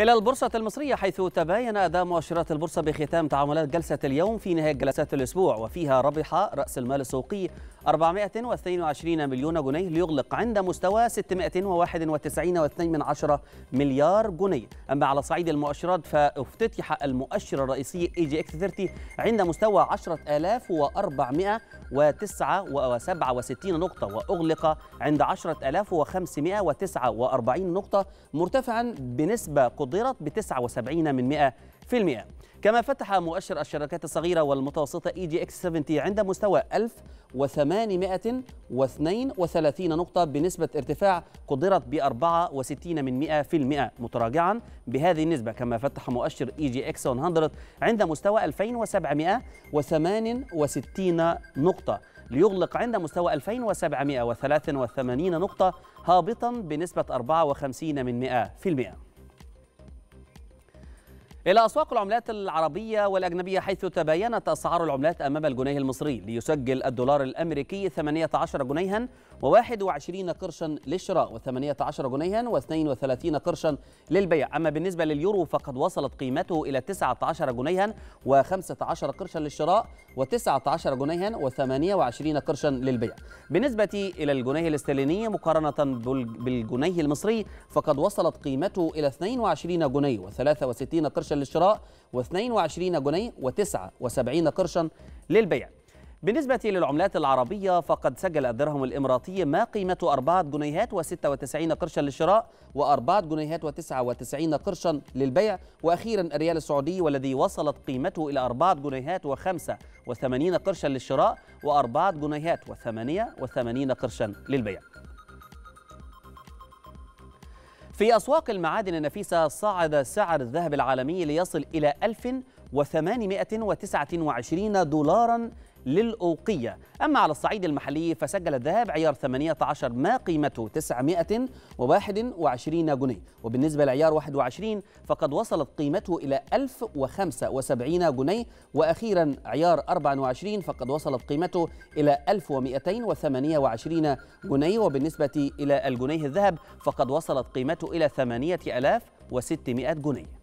إلى البورصة المصرية حيث تباين أداء مؤشرات البورصة بختام تعاملات جلسة اليوم في نهاية جلسات الأسبوع وفيها ربح رأس المال السوقي 422 مليون جنيه ليغلق عند مستوى 691.2 مليار جنيه أما على صعيد المؤشرات فافتتح المؤشر الرئيسي اي جي اكس 30 عند مستوى 10469 نقطة وأغلق عند 10549 نقطة مرتفعا بنسبة قدرة انخفضت ب 79 من 100 في المئة كما فتح مؤشر الشركات الصغيرة والمتوسطة اي جي اكس 70 عند مستوى 1832 نقطة بنسبة ارتفاع قدرت ب 64 من 100 في المئة متراجعا بهذه النسبة كما فتح مؤشر اي جي اكس 100 عند مستوى 2768 نقطة ليغلق عند مستوى 2783 نقطة هابطا بنسبة 54 من 100 في المئة إلى أسواق العملات العربية والأجنبية حيث تباينت أسعار العملات أمام الجنيه المصري ليسجل الدولار الأمريكي 18 جنيها و21 قرشا للشراء و18 جنيها و32 قرشا للبيع أما بالنسبة لليورو فقد وصلت قيمته إلى 19 جنيها و15 قرشا للشراء و19 جنيها و28 قرشا للبيع بالنسبة إلى الجنيه الاسترليني مقارنة بالجنيه المصري فقد وصلت قيمته إلى 22 جنيه و63 قرشا قرشا للشراء و22 جنيه و79 قرشا للبيع بالنسبة للعملات العربية فقد سجل الدرهم الإماراتي ما قيمته 4 جنيهات و96 قرشا للشراء و4 جنيهات و99 قرشا للبيع وأخيرا الريال السعودي والذي وصلت قيمته إلى 4 جنيهات و85 قرشا للشراء و4 جنيهات و88 قرشا للبيع في أسواق المعادن النفيسة صعد سعر الذهب العالمي ليصل إلى 1829 دولارا للأوقية أما على الصعيد المحلي فسجل الذهب عيار 18 ما قيمته 921 جنيه وبالنسبة لعيار 21 فقد وصلت قيمته إلى 1075 جنيه وأخيرا عيار 24 فقد وصلت قيمته إلى 1228 جنيه وبالنسبة إلى الجنيه الذهب فقد وصلت قيمته إلى 8600 جنيه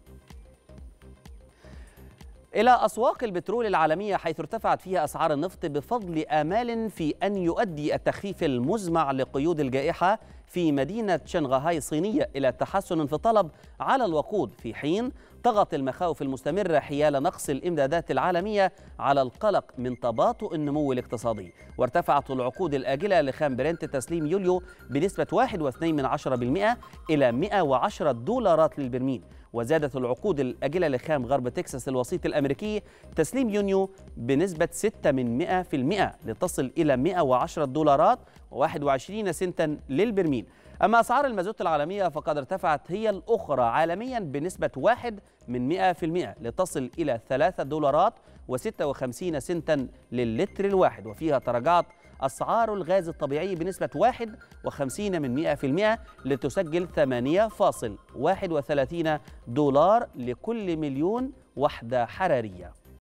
إلى أسواق البترول العالمية حيث ارتفعت فيها أسعار النفط بفضل آمال في أن يؤدي التخفيف المزمع لقيود الجائحة في مدينة شنغهاي الصينية إلى تحسن في الطلب على الوقود في حين طغت المخاوف المستمرة حيال نقص الإمدادات العالمية على القلق من تباطؤ النمو الاقتصادي وارتفعت العقود الآجلة لخام برنت تسليم يوليو بنسبة 1.2% إلى 110 دولارات للبرميل وزادت العقود الآجلة لخام غرب تكساس الوسيط الأمريكي تسليم يونيو بنسبة 6 من 100% لتصل إلى 110 دولارات و21 سنتا للبرميل العالمين أما أسعار المازوت العالمية فقد ارتفعت هي الأخرى عالميا بنسبة 1 من 100% لتصل إلى 3 دولارات و56 سنتا للتر الواحد وفيها تراجعت أسعار الغاز الطبيعي بنسبة 51 من 100% لتسجل 8.31 دولار لكل مليون وحدة حرارية